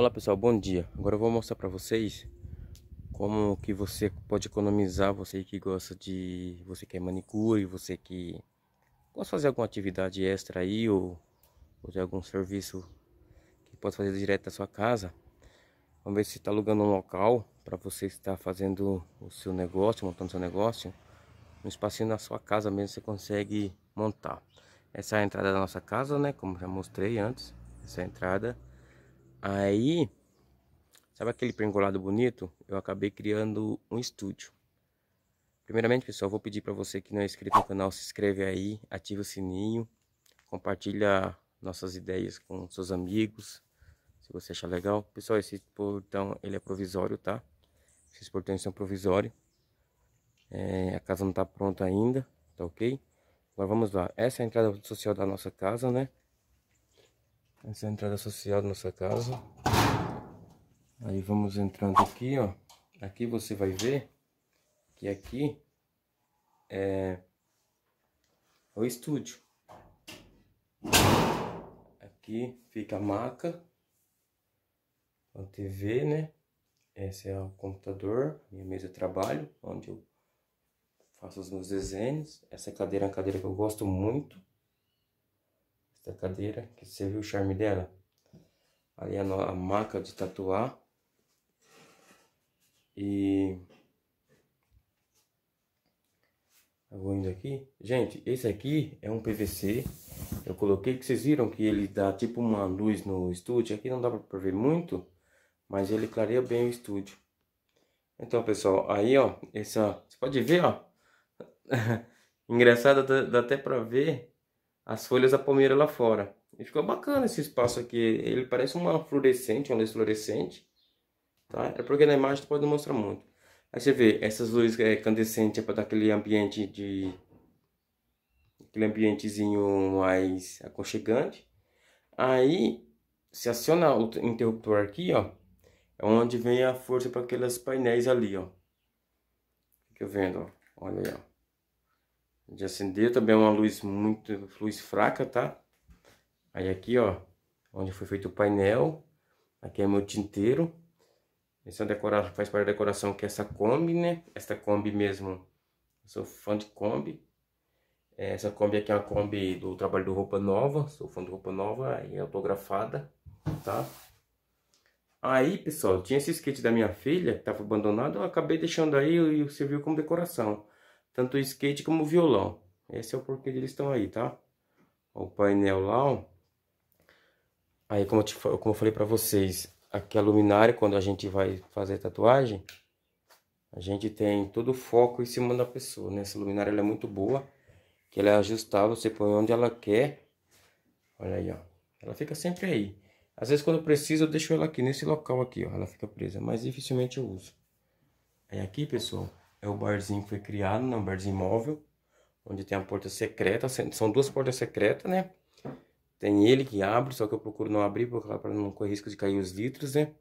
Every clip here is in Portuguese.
Olá pessoal, bom dia. Agora eu vou mostrar para vocês como que você pode economizar, você que gosta de, você que é manicure, você que gosta de fazer alguma atividade extra aí ou, fazer algum serviço que pode fazer direto da sua casa. Vamos ver se está alugando um local para você estar fazendo o seu negócio, montando seu negócio. Um espacinho na sua casa mesmo você consegue montar. Essa é a entrada da nossa casa, né? Como já mostrei antes, essa é a entrada. Aí, sabe aquele pergolado bonito? Eu acabei criando um estúdio. Primeiramente, pessoal, vou pedir para você que não é inscrito no canal, se inscreve aí, ativa o sininho, compartilha nossas ideias com seus amigos, se você achar legal. Pessoal, esse portão, ele é provisório, tá? Esses portões são provisórios. É, a casa não está pronta ainda, tá ok? Agora vamos lá. Essa é a entrada social da nossa casa, né? Essa é a entrada social da nossa casa. Aí vamos entrando aqui, ó. Aqui você vai ver que aqui é o estúdio. Aqui fica a maca, a TV, né? Esse é o computador, minha mesa de trabalho, onde eu faço os meus desenhos. Essa cadeira é uma cadeira que eu gosto muito. Esta cadeira, que você viu o charme dela? Ali a, a maca de tatuar. E... Eu vou indo aqui. Gente, esse aqui é um PVC. Eu coloquei que vocês viram que ele dá tipo uma luz no estúdio. Aqui não dá pra ver muito, mas ele clareia bem o estúdio. Então, pessoal, aí, ó, esse, ó, você pode ver, ó. Engraçado, dá, dá até pra ver as folhas da palmeira lá fora. E ficou bacana esse espaço aqui. Ele parece uma fluorescente, uma luz fluorescente. Tá? É porque na imagem pode não mostrar muito. Aí você vê, essas luzes é, candescentes é para dar aquele ambiente de... Aquele ambientezinho mais aconchegante. Aí, se aciona o interruptor aqui, ó. É onde vem a força para aqueles painéis ali, ó. Fica vendo, ó. Olha aí, ó de acender, também é uma luz muito luz fraca, tá? Aí aqui, ó, onde foi feito o painel, aqui é meu tinteiro. Essa é decoração faz parte da decoração que é essa Kombi, né? Essa Kombi mesmo, sou fã de Kombi. É, essa Kombi aqui é uma Kombi do trabalho do Roupa Nova, sou fã do Roupa Nova e é autografada, tá? Aí, pessoal, tinha esse skate da minha filha que tava abandonado, eu acabei deixando aí e serviu como decoração tanto o skate como o violão. Esse é o porquê eles estão aí, tá? O painel lá, ó. Aí, como eu, te, como eu falei pra vocês, aqui é a luminária, quando a gente vai fazer tatuagem, a gente tem todo o foco em cima da pessoa, né? Essa luminária é muito boa, que ela é ajustável, você põe onde ela quer. Olha aí, ó. Ela fica sempre aí. Às vezes quando eu preciso, eu deixo ela aqui, nesse local aqui, ó. Ela fica presa, mas dificilmente eu uso. Aí é aqui, pessoal, é o barzinho que foi criado, né? Um barzinho móvel, onde tem a porta secreta, são duas portas secretas, né? Tem ele que abre, só que eu procuro não abrir para não correr risco de cair os litros, né?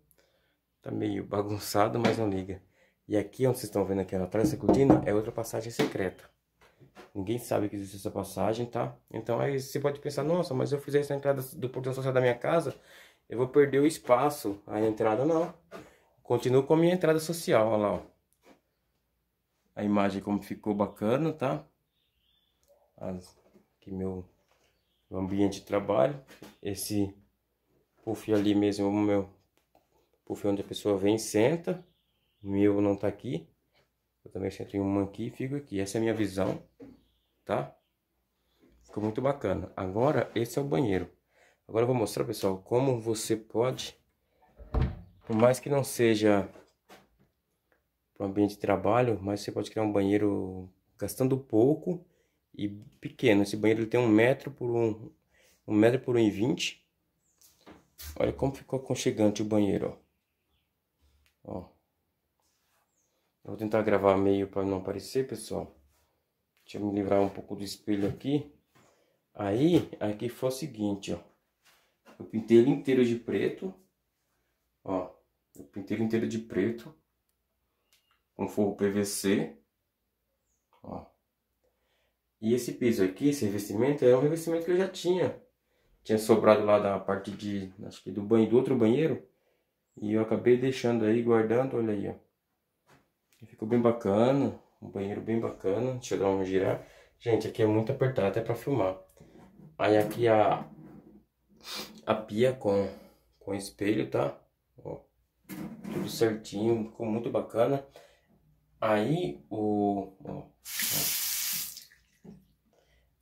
Tá meio bagunçado, mas não liga. E aqui, onde vocês estão vendo aqui atrás dessa cortina, é outra passagem secreta. Ninguém sabe que existe essa passagem, tá? Então aí você pode pensar, nossa, mas eu fizer essa entrada do portão social da minha casa, eu vou perder o espaço. A entrada não. Continuo com a minha entrada social, olha lá, ó a imagem como ficou bacana, tá? As, aqui meu, meu ambiente de trabalho. Esse puff ali mesmo o meu puff é onde a pessoa vem e senta. O meu não tá aqui. Eu também sento em uma aqui e fico aqui. Essa é a minha visão, tá? Ficou muito bacana. Agora, esse é o banheiro. Agora eu vou mostrar, pessoal, como você pode... Por mais que não seja para um ambiente de trabalho, mas você pode criar um banheiro gastando pouco e pequeno. Esse banheiro ele tem um metro por um, um metro por um e vinte. Olha como ficou aconchegante o banheiro, ó. ó. Vou tentar gravar meio para não aparecer, pessoal. Deixa eu me livrar um pouco do espelho aqui. Aí, aqui foi o seguinte, ó. Eu pintei ele inteiro de preto, ó. Eu pintei ele inteiro de preto um forro PVC. Ó. E esse piso aqui, esse revestimento, é um revestimento que eu já tinha. Tinha sobrado lá da parte de, acho que do banho, do outro banheiro. E eu acabei deixando aí, guardando, olha aí, ó. Ficou bem bacana, um banheiro bem bacana. Deixa eu dar uma girar. Gente, aqui é muito apertado até pra filmar. Aí aqui a, a pia com, com espelho, tá? Ó, tudo certinho, ficou muito bacana. Aí o. Ó, ó.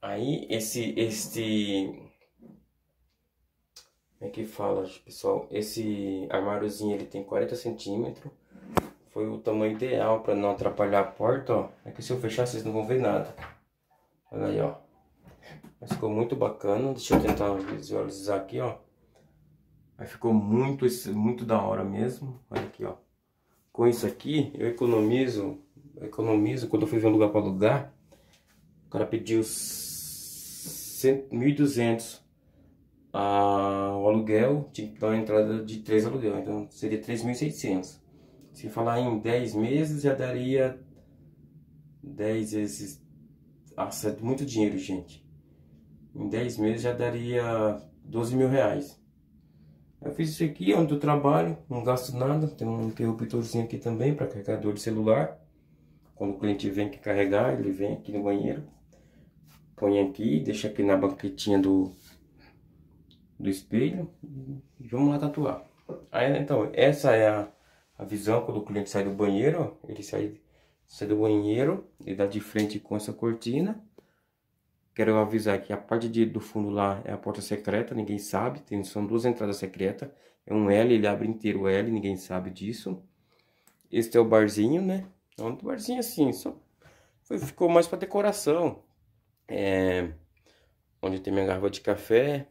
Aí esse. Este. Como é que fala, pessoal? Esse armáriozinho ele tem 40 centímetros. Foi o tamanho ideal para não atrapalhar a porta, ó. É que se eu fechar vocês não vão ver nada. Olha aí, ó. Mas ficou muito bacana. Deixa eu tentar visualizar aqui, ó. Mas ficou muito, muito da hora mesmo. Olha aqui, ó com isso aqui eu economizo, economizo quando eu fui ver um lugar para alugar, o cara pediu 1.200 ah, o aluguel, tinha que dar uma entrada de 3 aluguel, então seria 3.600. Se falar em 10 meses já daria 10 vezes... Nossa, é muito dinheiro, gente. Em 10 meses já daria 12 mil reais. Eu fiz isso aqui, é onde eu trabalho, não gasto nada. Tem um interruptorzinho aqui também para carregador de celular. Quando o cliente vem aqui carregar, ele vem aqui no banheiro. Põe aqui, deixa aqui na banquetinha do, do espelho. E vamos lá tatuar. Aí, então, essa é a, a visão quando o cliente sai do banheiro. Ó, ele sai, sai do banheiro, e dá de frente com essa cortina. Quero avisar que a parte de, do fundo lá é a porta secreta, ninguém sabe. Tem, são duas entradas secretas. É um L, ele abre inteiro o L, ninguém sabe disso. Este é o barzinho, né? É então, um barzinho assim, só foi, ficou mais para decoração. É, onde tem minha garrafa de café,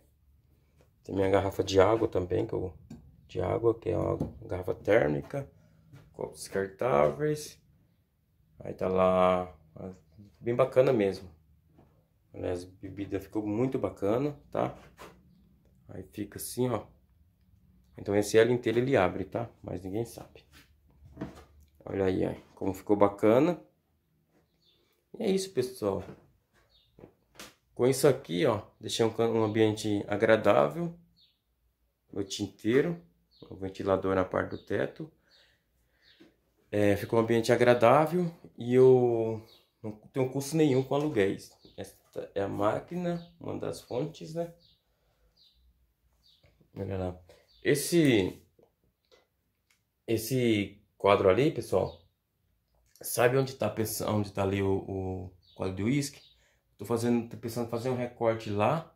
tem minha garrafa de água também, que eu, de água, que é uma garrafa térmica, copos descartáveis. Aí tá lá, bem bacana mesmo. Né, Aliás, a bebida ficou muito bacana, tá? Aí fica assim, ó. Então esse L inteiro ele abre, tá? Mas ninguém sabe. Olha aí, ó, como ficou bacana. E é isso, pessoal. Com isso aqui, ó, deixei um, um ambiente agradável. o inteiro. O ventilador na parte do teto. É, ficou um ambiente agradável e eu não tenho custo nenhum com aluguéis é a máquina, uma das fontes, né? Olha lá. Esse, esse quadro ali, pessoal, sabe onde tá, onde tá ali o, o quadro de uísque? Tô fazendo, tô pensando em fazer um recorte lá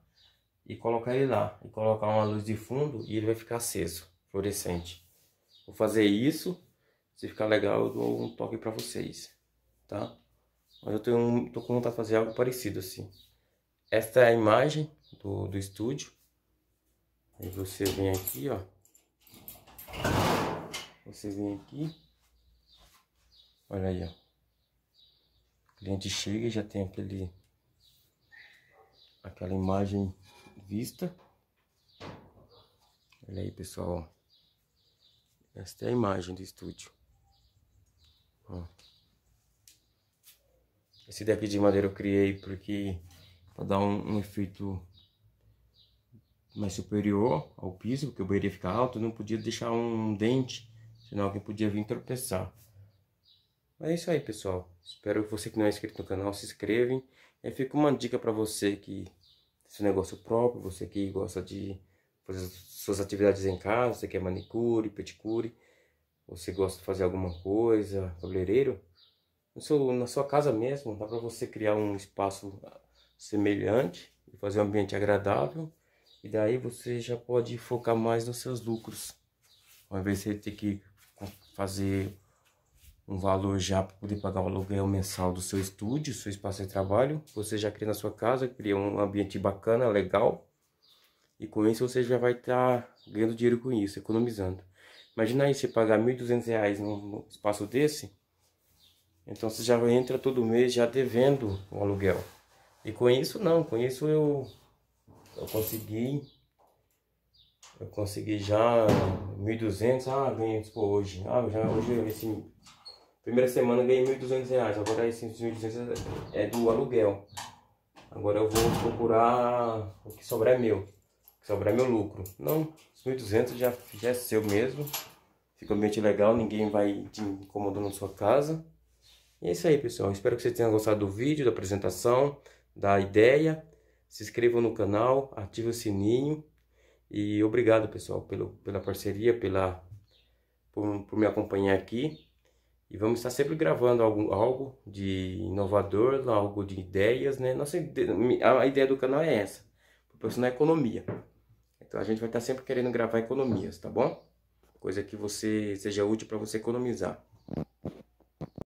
e colocar ele lá. E colocar uma luz de fundo e ele vai ficar aceso, fluorescente. Vou fazer isso. Se ficar legal, eu dou um toque pra vocês, tá? Mas eu tenho, tô com vontade de fazer algo parecido assim. Esta é a imagem do, do estúdio. Aí você vem aqui, ó. Você vem aqui. Olha aí, ó. O cliente chega e já tem aquele... Aquela imagem vista. Olha aí, pessoal, Esta é a imagem do estúdio. Ó. Esse daqui de madeira eu criei porque para dar um, um, efeito mais superior ao piso, porque o banheiro ficar alto, não podia deixar um dente, senão alguém podia vir tropeçar. Mas é isso aí, pessoal. Espero que você que não é inscrito no canal se inscreva. E fica uma dica para você que seu negócio próprio, você que gosta de fazer suas atividades em casa, você quer é manicure, pedicure, você gosta de fazer alguma coisa, cabeleireiro, na sua casa mesmo, dá para você criar um espaço semelhante e fazer um ambiente agradável. E daí você já pode focar mais nos seus lucros. Ao invés de você ter que fazer um valor já para poder pagar o aluguel mensal do seu estúdio, seu espaço de trabalho, você já cria na sua casa, cria um ambiente bacana, legal. E com isso você já vai estar tá ganhando dinheiro com isso, economizando. Imagina aí você pagar R$ 1.200 num espaço desse. Então você já entra todo mês já devendo o aluguel. E com isso não, com isso eu, eu consegui. Eu consegui já 1.200, ah, ganhei por tipo, hoje. Ah, já hoje esse primeira semana ganhei 1.200 reais, agora esses 1.200 é do aluguel. Agora eu vou procurar o que sobrar é meu, o que sobrar é meu lucro. Não, os 1.200 já, já é seu mesmo, fica um ambiente legal, ninguém vai te incomodando na sua casa. E é isso aí, pessoal. Espero que vocês tenham gostado do vídeo, da apresentação da ideia, se inscrevam no canal, ative o sininho e obrigado pessoal pelo, pela parceria, pela, por, por me acompanhar aqui. E vamos estar sempre gravando algo, algo de inovador, algo de ideias, né? Nossa, a ideia do canal é essa, proporcionar é economia. Então a gente vai estar sempre querendo gravar economias, tá bom? Coisa que você seja útil para você economizar.